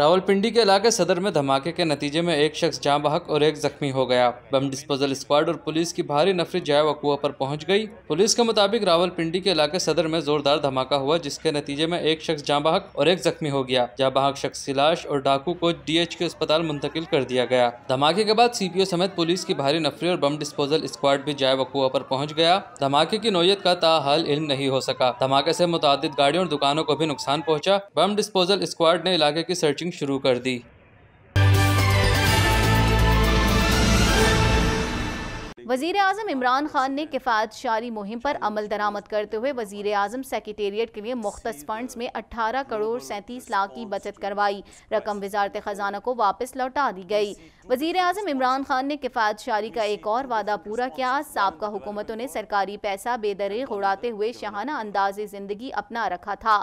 रावलपिंडी के इलाके सदर में धमाके के नतीजे में एक शख्स जाँ बहक और एक जख्मी हो गया बम डिस्पोजल स्क्वाड और पुलिस की भारी नफरी जाय वकुआ पर पहुंच गई पुलिस के मुताबिक रावलपिंडी के इलाके सदर में जोरदार धमाका हुआ जिसके नतीजे में एक शख्स जाँ बहक और एक जख्मी हो गया जाँ बहक शख्स सिलाश और डाकू को एच के अस्पताल मुंतकिल कर दिया गया धमाके के बाद ओ समेत पुलिस की भारी नफरी और बम डिस्पोजल स्क्वाड भी जाय वकुआ पर पहुँच गया धमाके की नोयत का ताहाल इल नहीं हो सका धमाके ऐसी मुतद गाड़ियों और दुकानों को भी नुकसान पहुँचा बम डिस्पोजल स्क्वाड ने इलाके की सर्चिंग शूटिंग शुरू कर दी वजीर अजम इमरान खान ने किफायत शारी मुहिम पर अमल दरामद करते हुए वजीर अजम सेक्रेटेरिएट के लिए मुख्त फंड में अठारह करोड़ सैंतीस लाख की बचत करवाई रकम वजारत खजाना को वापस लौटा दी गई वजीर आजम इमरान खान ने किफायत शारी का एक और वादा पूरा किया सबका हुकूमतों ने सरकारी पैसा बेदरे उड़ाते हुए शहाना अंदाज जिंदगी अपना रखा था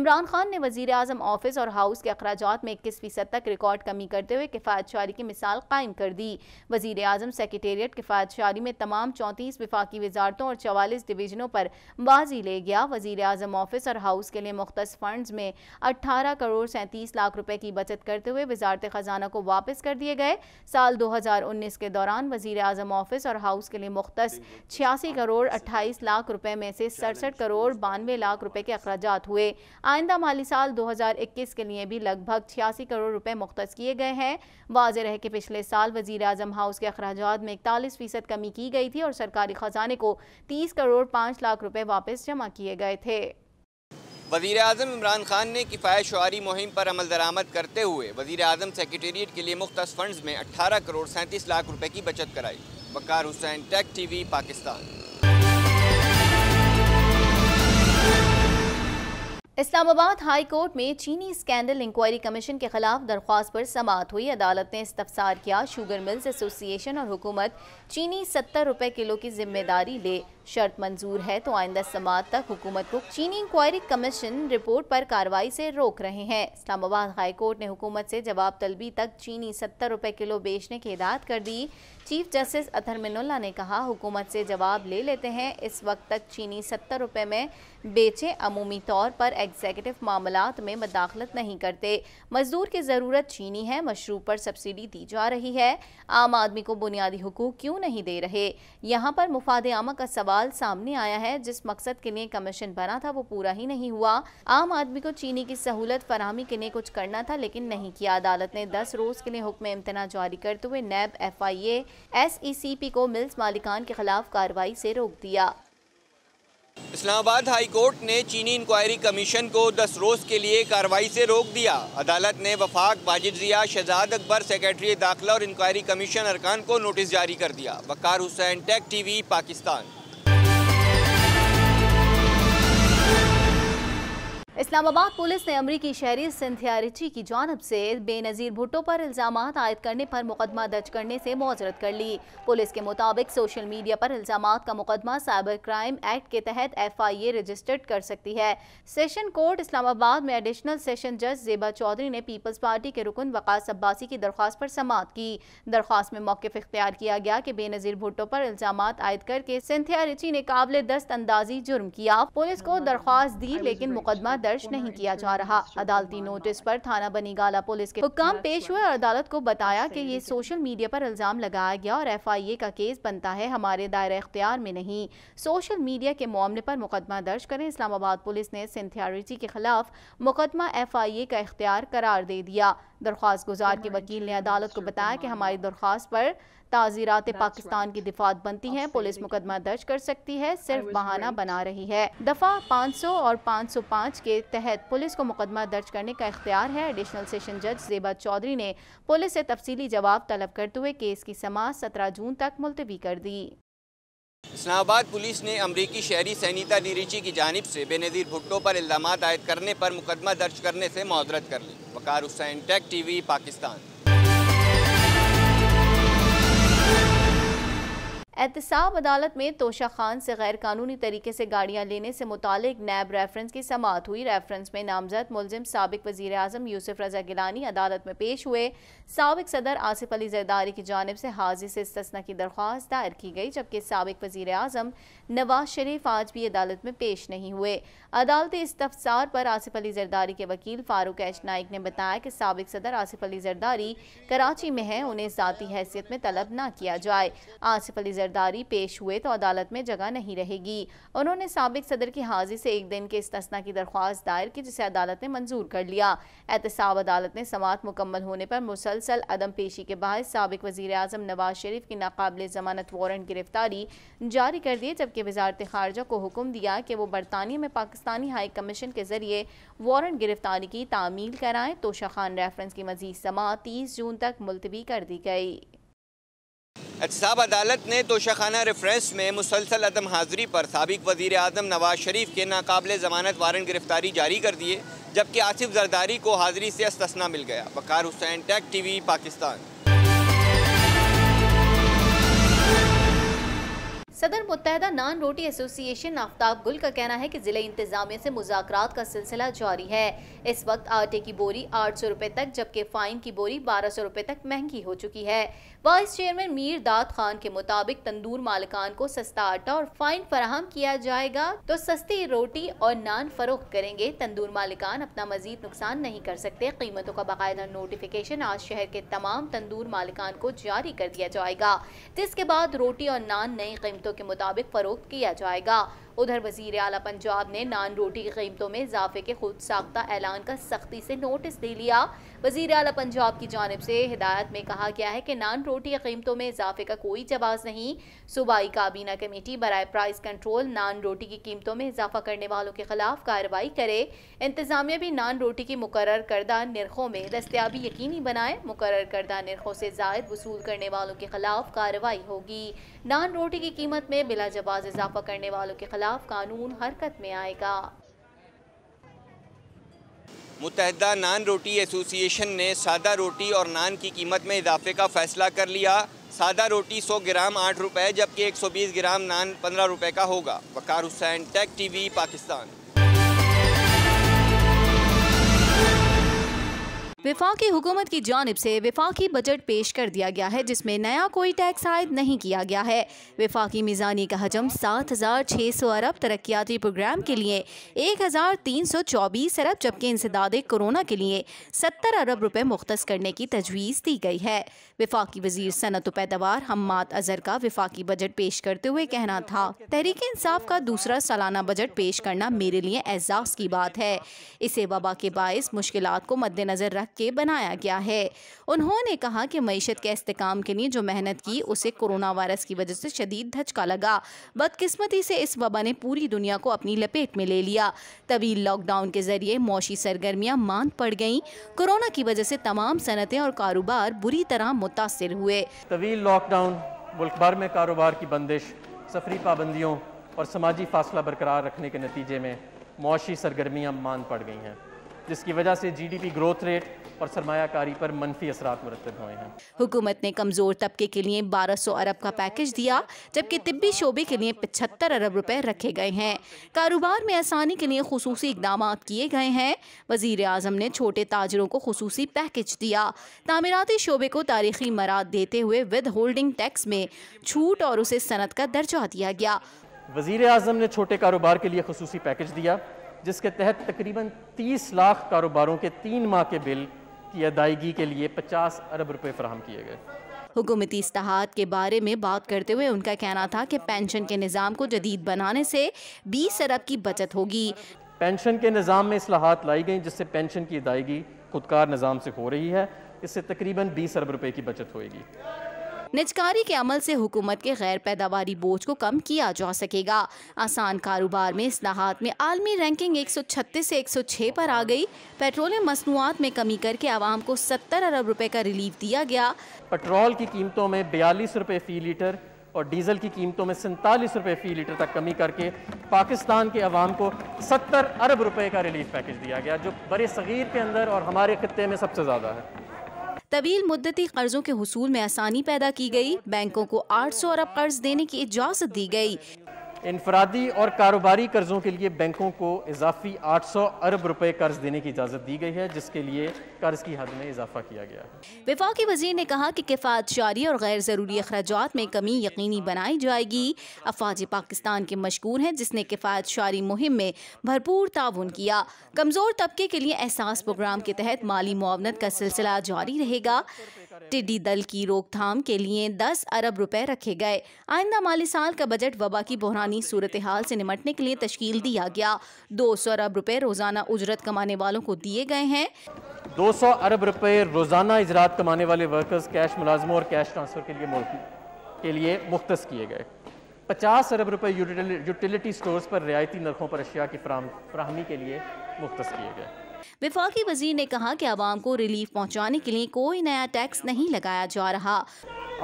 इमरान खान ने वजीर अजम ऑफिस और हाउस के अखराज में इक्कीस फीसद तक रिकॉर्ड कमी करते हुए किफायत शारी की मिसाल कायम कर दी वजीर अजम सेक्रेटेरिएट किफायत जारी में तमाम चौंतीस विफाकी वजारतों और चवालीस डिवीजनों पर बाजी ले गया वजीर अजम ऑफिस और हाउस के लिए मुख्त फंड में अट्ठारह करोड़ सैंतीस लाख रुपए की बचत करते हुए वजारत खजाना को वापस कर दिए गए साल दो हजार उन्नीस के दौरान वजीर अजम ऑफिस और हाउस के लिए मुख्त छियासी करोड़ अट्ठाईस लाख रुपए में से सड़सठ करोड़ बानवे लाख रुपए के अखराज हुए आइंदा माली साल दो हजार इक्कीस के लिए भी लगभग छियासी करोड़ रुपए मुख्त किए गए हैं वाज रहे कि पिछले साल वजीर अजम हाउस के अखराज में इकतालीस फीसद कमी की गई थी और सरकारी खजाने को तीस करोड़ पाँच लाख रुपए वापस जमा किए गए थे वजीर अजम इमरान खान ने किफ़ायत शुरी मुहिम पर अमल दरामद करते हुए वजीर अजम सेक्रटेट के लिए मुख्त फंड में अट्ठारह करोड़ सैंतीस लाख रुपये की बचत कराई Waqar Hussain Tag V Pakistan Islamabad high court में चीनी स्कैंडल इंक्वायरी कमीशन के खिलाफ दरख्वास्त पर समात हुई अदालत ने इस्तफसार किया शुगर मिल्स एसोसिएशन और हुकूमत चीनी सत्तर रुपए किलो की जिम्मेदारी ले शर्त मंजूर है तो आइंदा समात तक हुकूमत को चीनी इंक्वायरी कमीशन रिपोर्ट पर कार्रवाई से रोक रहे हैं इस्लामाबाद हाई कोर्ट ने हुकूमत से जवाब तलबी तक चीनी सत्तर रुपए किलो बेचने की हिदायत कर दी चीफ जस्टिस अथर मिनुल्ला ने कहा हुकूमत से जवाब ले लेते हैं इस वक्त तक चीनी सत्तर रुपये में बेचे अमूमी तौर पर एग्जीक्यूटिव मामला में मदाखलत नहीं करते मजदूर की ज़रूरत चीनी है मशरूब पर सब्सिडी दी जा रही है आम आदमी को बुनियादी हकूक क्यों नहीं दे रहे यहाँ पर मुफाद आमा का सवाल सामने आया है जिस मकसद के लिए कमीशन बना था वो पूरा ही नहीं हुआ आम आदमी को चीनी की सहूलत फरहमी के लिए कुछ करना था लेकिन नहीं किया अदालत ने दस रोज़ के लिए हुक्म इम्तना जारी करते हुए NAB F I A SECP e को मिल्स मालिकान के खिलाफ कार्रवाई से रोक दिया इस्लामाबाद हाई कोर्ट ने चीनी इंक्वायरी कमीशन को 10 रोज के लिए कार्रवाई से रोक दिया अदालत ने वफाक बाजिद जिया शहजाद अकबर सेक्रेटरी दाखिला और इंक्वायरी कमीशन अरकान को नोटिस जारी कर दिया Waqar Hussain Tag TV Pakistan Islamabad police ने अमरीकी शहरी सिंथिया रिची की जानब से बेनज़ीर भुट्टो पर इल्ज़ाम आयद करने पर मुकदमा दर्ज करने से मज़रत कर ली पुलिस के मुताबिक सोशल मीडिया पर इल्ज़ाम का मुकदमा साइबर क्राइम एक्ट के तहत एफ आई ए रजिस्टर्ड कर सकती है सेशन कोर्ट इस्लामाबाद में एडिशनल सेशन जज जेबा चौधरी ने पीपल्स पार्टी के रुकन वकास अब्बासी की दरख्वास्त पर समात की दरख्वास्त में मौकफ इख्तियार किया गया कि बेनज़ीर भुट्टो पर इल्ज़ाम आयद करके सिंथिया रिची ने काबिल दस्त अंदाजी जुर्म किया पुलिस को दरख्वास्त दी लेकिन मुकदमा दर्ज पेश नहीं किया जा रहा अदालती नोटिस पर थाना बनीगाला पुलिस के हुक्म पेश हुए और अदालत को बताया कि ये सोशल मीडिया पर इल्ज़ाम लगाया गया और एफ आई ए का केस बनता है हमारे दायरे अख्तियार में नहीं सोशल मीडिया के मामले पर मुकदमा दर्ज करें इस्लामाबाद पुलिस ने सिंथियारिटी के खिलाफ मुकदमा एफ आई ए का इख्तियार करार दे दिया दरख्वास्त गुजार के वकील ने अदालत को बताया कि हमारी दरख्वास्त पर ताज़ीरात पाकिस्तान की दिफात बनती हैं पुलिस मुकदमा दर्ज कर सकती है सिर्फ बहाना बना रही है दफ़ा 500 और 505 के तहत पुलिस को मुकदमा दर्ज करने का इख्तियार है एडिशनल सेशन जज जेबा चौधरी ने पुलिस से तफसीली जवाब तलब करते हुए केस की समाज सत्रह जून तक मुलतवी कर दी इस्लामाबाद पुलिस ने अमरीकी शहरी सैनिता निरीची की जानब से बेनज़ीर भुट्टो पर इल्ज़ाम आयद करने पर मुकदमा दर्ज करने से माजरत कर ली वकार हुसैन टेक टीवी पाकिस्तान एहतसाब अदालत में तोशा खान से गैर कानूनी तरीके से गाड़ियां लेने से मुतक नैब रेफरेंस की समात हुई रेफरेंस में नामजद मुलजिम सबक वजीर अजम यूसुफ रजा गिलानी अदालत में पेश हुए सबक सदर आसिफ अली जरदारी की जानब से हाजिर से इसतना की दरख्वास्त दायर की गई जबकि सबक वजीर अजम नवाज शरीफ आज भी अदालत में पेश नहीं हुए अदालती इस्तफसार पर आसिफ अली जरदारी के वकील फारूक एच नाइक ने बताया कि सबक सदर आसिफ अली जरदारी कराची में है उन्हें जतीी हैसियत में तलब ना किया जाए आसिफ अली जरदारी पेश हुए तो अदालत में जगह नहीं रहेगी उन्होंने सबक सदर की हाजिर से एक दिन के इस्तना की दरख्वास्त दायर की जिसे अदालत ने मंजूर कर लिया एहतसाब अदालत ने समात मुकम्मल होने पर मुसलसल अदम पेशी के बाद सबक वजीर अजम नवाज शरीफ की नाकबिल जमानत वारंट गिरफ्तारी जारी कर दिए जबकि वजारत खारजा को हुक्म दिया कि वो बरतानिया में पाकिस्तानी हाई कमीशन के जरिए वारंट गिरफ्तारी की तामील कराएं तो शाह रेफरेंस की मजीद समात तीस जून तक मुलतवी कर दी गई एहतसाब अदालत ने तोशाखाना रेफरेंस में मुसलसल अदम हाजिरी पर सबक वजीर अजम नवाज शरीफ के नाकबले ज़मानत वारंट गिरफ्तारी जारी कर दिए जबकि आसिफ जरदारी को हाजिरी से अस्तना मिल गया Waqar Hussain Tag T V Pakistan सदर मुतहदा नान रोटी एसोसिएशन आफ्ताब गुल का कहना है कि ज़िले इंतजामिया से मुजाकर का सिलसिला जारी है इस वक्त आटे की बोरी आठ सौ रूपए तक जबकि फ़ाइन की बोरी बारह सौ रूपए तक महंगी हो चुकी है वाइस चेयरमैन मीर दाद खान के मुताबिक तंदूर मालिकान को सस्ता आटा और फ़ाइन फराहम किया जाएगा तो सस्ती रोटी और नान फरोख्त करेंगे तंदूर मालिकान अपना मजीद नुकसान नहीं कर सकते कीमतों का बाकायदा नोटिफिकेशन आज शहर के तमाम तंदूर मालिकान को जारी कर दिया जाएगा जिसके बाद रोटी और नान नई कीमतों के मुताबिक फरोख्त किया जाएगा उधर वजीर अला पंजाब ने नान रोटी की कीमतों में इजाफे के खुद साख्ता ऐलान का सख्ती से नोटिस दे लिया वजीर अला पंजाब की जानब से हिदायत में कहा गया है कि नान रोटी की कीमतों में इजाफे का कोई जवाब नहीं सूबाई काबीना कमेटी बरए प्राइस कंट्रोल नान रोटी की कीमतों में इजाफा करने वालों के खिलाफ कार्रवाई करे इंतजामिया भी नान रोटी की मुकर करदा नरखों में दस्तियाबी यकीनी बनाए मुकर करदा नरखों से जायद वसूल करने वालों के खिलाफ कार्रवाई होगी नान रोटी की कीमत में बिला जवाब इजाफा करने वालों के खिलाफ खिलाफ कानून हरकत में आएगा मुतहदा नान रोटी एसोसिएशन ने सादा रोटी और नान की कीमत में इजाफे का फैसला कर लिया सादा रोटी 100 ग्राम आठ रुपए जबकि 120 ग्राम नान पंद्रह रुपए का होगा वकार हुसैन टेक टीवी पाकिस्तान विफाकी हुकूमत की जानब से विफाकी बजट पेश कर दिया गया है जिसमें नया कोई टैक्स आयद नहीं किया गया है विफाकी मिजानी का हजम सात हज़ार छः सौ अरब तरक्याती प्रोग्राम के लिए एक हज़ार तीन सौ चौबीस अरब जबकि इंसदाद कोरोना के लिए सत्तर अरब रुपये मुख्त करने की तजवीज़ दी गई है विफाकी वजीर सनत पैदावार हम्माद अजहर का विफाकी बजट पेश करते हुए कहना था तहरीक इंसाफ का दूसरा सालाना बजट पेश करना मेरे लिए एजाज की बात है इसे वबा के बायस मुश्किल को मद्देनजर रख के बनाया गया है उन्होंने कहा कि मीशत के इस्तेकाम के लिए जो मेहनत की उसे कोरोना वायरस की वजह से शदीद धचका लगा बदकिस्मती से इस वबा ने पूरी दुनिया को अपनी लपेट में ले लिया तवील लॉकडाउन के जरिए मौसी सरगर्मियाँ मांद पड़ गईं कोरोना की वजह से तमाम सनतें और कारोबार बुरी तरह मुतासर हुए तवील लॉकडाउन मुल्क भर में कारोबार की बंदिश सफरी पाबंदियों और समाजी फासला बरकरार रखने के नतीजे में मुशी सरगर्मियाँ मान पड़ गई हैं जिसकी वजह से जीडीपी ग्रोथ रेट और सरमाकारी पर मनफी असर मुरतब हुए हैं हुकूमत ने कमज़ोर तबके के लिए बारह सौ अरब का पैकेज दिया जबकि तिब्बी शोबे के लिए पचहत्तर अरब रुपए रखे गए हैं कारोबार में आसानी के लिए खसूसी इकदाम किए गए हैं वजीर अजम ने छोटे ताजरों को खसूसी पैकेज दिया तमीराती शोबे को तारीखी मराद देते हुए विद होल्डिंग टैक्स में छूट और उसे सनत का दर्जा दिया गया वजीर अजम ने छोटे कारोबार के लिए खसूस पैकेज दिया जिसके तहत तकरीबन 30 लाख कारोबारों के तीन माह के बिल की अदायगी के लिए 50 अरब रुपए फराहम किए गए हुकूमती इस्तात के बारे में बात करते हुए उनका कहना था कि पेंशन के निज़ाम को जदीद बनाने से बीस अरब की बचत होगी पेंशन के निज़ाम में असलाहत लाई गई जिससे पेंशन की अदायगी खुदकार निज़ाम से हो रही है इससे तकरीबन बीस अरब रुपये की बचत होगी निजकारी के अमल से हुकूमत के गैर पैदावारी बोझ को कम किया जा सकेगा आसान कारोबार में असलाहत में आलमी रैंकिंग 136 से 106 पर आ गई पेट्रोलियम मसनूआत में कमी करके आवाम को 70 अरब रुपए का रिलीफ दिया गया पेट्रोल की कीमतों में बयालीस रुपये फ़ी लीटर और डीजल की कीमतों में सैंतालीस रुपये फ़ी लीटर तक कमी करके पाकिस्तान के अवाम को सत्तर अरब रुपये का रिलीफ पैकेज दिया गया जो बड़े सगीर के अंदर और हमारे खत्े में सबसे ज़्यादा है तवील मुद्दती कर्जों के हसूल में आसानी पैदा की गई बैंकों को आठ सौ अरब कर्ज देने की इजाज़त दी गई इनफरादी और कारोबारी कर्ज़ों के लिए बैंकों को इजाफी 800 अरब रुपए कर्ज देने की इजाज़त दी गई है जिसके लिए कर्ज की हद में इजाफा किया गया है विफाकी वजीर ने कहा कि किफ़ात शारी और गैर ज़रूरी अखराज में कमी यकीनी बनाई जाएगी अफवाज पाकिस्तान के मशहूर हैं जिसने किफ़ात शारी मुहिम में भरपूर ताउन किया कमज़ोर तबके के लिए एहसास प्रोग्राम के तहत माली मुआवनत का सिलसिला जारी रहेगा टिड्डी दल की रोकथाम के लिए 10 अरब रुपए रखे गए आइंदा माली साल का बजट वबा की बहरानी सूरत हाल से निमटने के लिए तश्कील दिया गया 200 अरब रुपए रोज़ाना उजरत कमाने वालों को दिए गए हैं 200 अरब रुपए रोज़ाना इजरात कमाने वाले वर्कर्स कैश मुलाजमों और कैश ट्रांसफ़र के लिए के लिए मुख्त किए गए पचास अरब रुपए यूटिलिटी स्टोर्स पर रियायती नरखों पर अशिया की फ्राहमी के लिए मुख्त किए गए विफाकी वजीर ने कहा कि आवाम को रिलीफ पहुँचाने के लिए कोई नया टैक्स नहीं लगाया जा रहा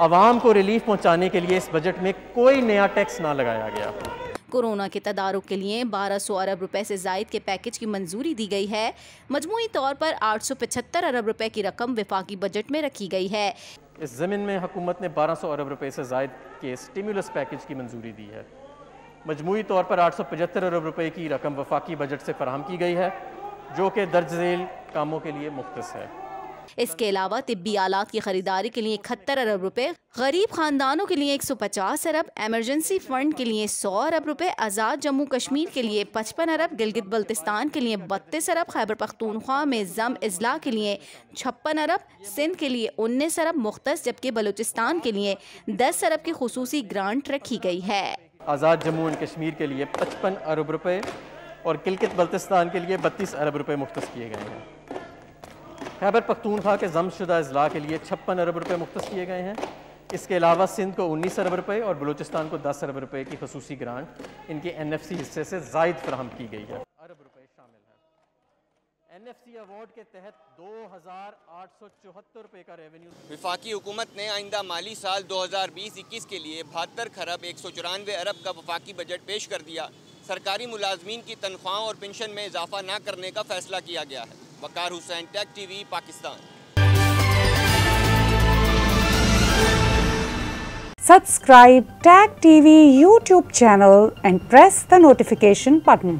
आवाम को रिलीफ पहुँचाने के लिए इस बजट में कोई नया टैक्स ना लगाया गया कोरोना के तदारक के लिए बारह सौ अरब रुपए से जायद के पैकेज की मंजूरी दी गई है मजमू तौर पर आठ सौ पचहत्तर अरब रुपए की रकम विफाकी बजट में रखी गई है इस ज़मीन में हुकूमत ने बारह सौ अरब रुपए से जायद के स्टिमुलस पैकेज की मंजूरी दी है मजमू तौर पर आठ सौ पचहत्तर अरब रुपए की रकम वफाकी बजट से फराम की गई है जो कि दर्ज झेल कामों के लिए मुख्त है इसके अलावा तिब्बी आलात की खरीदारी के लिए इकहत्तर अरब रुपए, गरीब खानदानों के लिए 150 अरब एमरजेंसी फंड के लिए 100 अरब रुपए, आज़ाद जम्मू कश्मीर के लिए 55 अरब गिलगित बल्तिस्तान के लिए 32 अरब खैबर पख्तूनख्वा में जम अजला के लिए छप्पन अरब सिंध के लिए उन्नीस अरब मुख्त जबकि बलूचिस्तान के लिए दस अरब की खसूसी ग्रांट रखी गई है आज़ाद जम्मू एंड कश्मीर के लिए पचपन अरब रुपये और किलकत बल्तिस्तान के लिए बत्तीस अरब रुपये मुख्त किए गए हैं खैबर पख्तूनखा के जमशुदा अजला के लिए छप्पन अरब रुपये मुख्त किए गए हैं इसके अलावा सिंध को उन्नीस अरब रुपये और बलूचिस्तान को दस अरब रुपये की खसूसी ग्रांट इनके एन एफ सी हिस्से से जायद फ्राहम की गई है अरब रुपये एनएफसी अवार्ड के तहत दो हज़ार आठ सौ चौहत्तर रुपये का रेवेन्यू विफाकी हुकूमत ने आइंदा माली साल 2020-21 के लिए बहत्तर खरब एक सौ चौरानवे अरब का वफाकी बजट पेश कर दिया सरकारी मुलाजमीन की तनख्वाहों और पेंशन में इजाफा ना करने का फैसला किया गया है Waqar Hussain Tag TV Pakistan subscribe Tag TV YouTube channel and press the notification button